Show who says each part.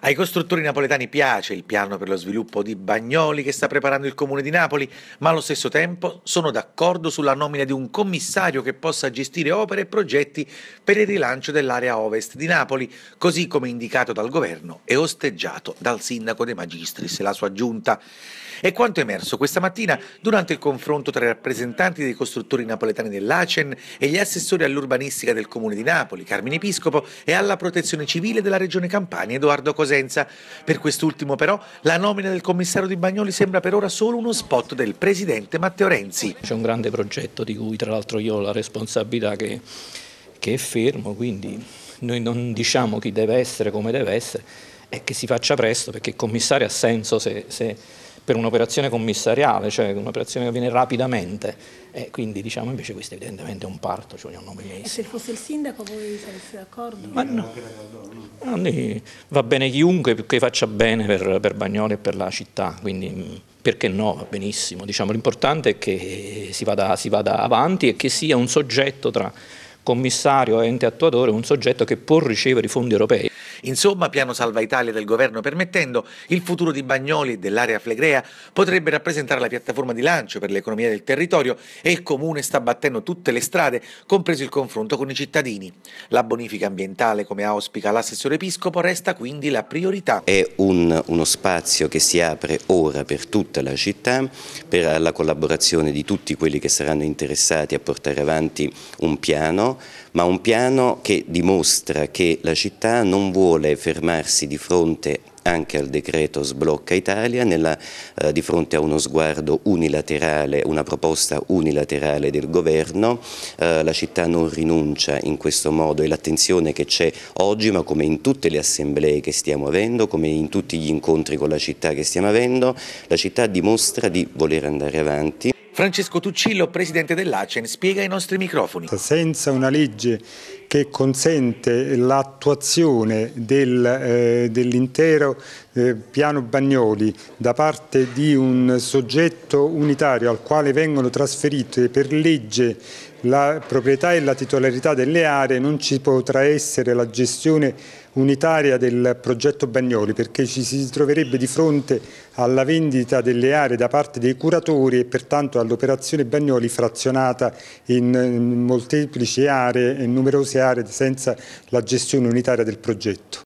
Speaker 1: Ai costruttori napoletani piace il piano per lo sviluppo di Bagnoli che sta preparando il comune di Napoli, ma allo stesso tempo sono d'accordo sulla nomina di un commissario che possa gestire opere e progetti per il rilancio dell'area ovest di Napoli, così come indicato dal governo e osteggiato dal sindaco De Magistris e la sua giunta. È quanto emerso questa mattina durante il confronto tra i rappresentanti dei costruttori napoletani dell'ACEN e gli assessori all'urbanistica del comune di Napoli, Carmine Episcopo, e alla protezione civile della regione Campania, Edoardo Così. Cosenza. Per quest'ultimo però la nomina del commissario di Bagnoli sembra per ora solo uno spot del presidente Matteo Renzi. C'è un grande progetto di cui tra l'altro io
Speaker 2: ho la responsabilità che, che è fermo, quindi noi non diciamo chi deve essere, come deve essere, e che si faccia presto perché il commissario ha senso se, se per un'operazione commissariale, cioè un'operazione che avviene rapidamente. E quindi diciamo invece questo evidentemente un parto, cioè un nome E se fosse il sindaco voi sareste d'accordo? Ma no, no, ah, va bene chiunque, che faccia bene per, per Bagnoli e per la città, quindi mm, perché no, va benissimo. Diciamo, l'importante è che si vada, si vada avanti e che sia un soggetto tra commissario e ente attuatore, un soggetto che può ricevere i fondi europei.
Speaker 1: Insomma, piano Salva Italia del governo permettendo, il futuro di Bagnoli e dell'area flegrea potrebbe rappresentare la piattaforma di lancio per l'economia del territorio e il comune sta battendo tutte le strade, compreso il confronto con i cittadini. La bonifica ambientale, come auspica l'assessore Episcopo, resta quindi la priorità.
Speaker 3: È un, uno spazio che si apre ora per tutta la città, per la collaborazione di tutti quelli che saranno interessati a portare avanti un piano ma un piano che dimostra che la città non vuole fermarsi di fronte anche al decreto Sblocca Italia, nella, eh, di fronte a uno sguardo unilaterale, una proposta unilaterale del governo. Eh, la città non rinuncia in questo modo e l'attenzione che c'è oggi, ma come in tutte le assemblee che stiamo avendo, come in tutti gli incontri con la città che stiamo avendo, la città dimostra di voler andare avanti. Francesco Tuccillo, presidente dell'ACEN, spiega ai nostri
Speaker 4: microfoni. Senza una legge che consente l'attuazione del, eh, dell'intero eh, piano Bagnoli da parte di un soggetto unitario al quale vengono trasferite per legge la proprietà e la titolarità delle aree non ci potrà essere la gestione unitaria del progetto Bagnoli perché ci si troverebbe di fronte alla vendita delle aree da parte dei curatori e pertanto all'operazione Bagnoli frazionata in molteplici aree e numerose aree senza la gestione unitaria del progetto.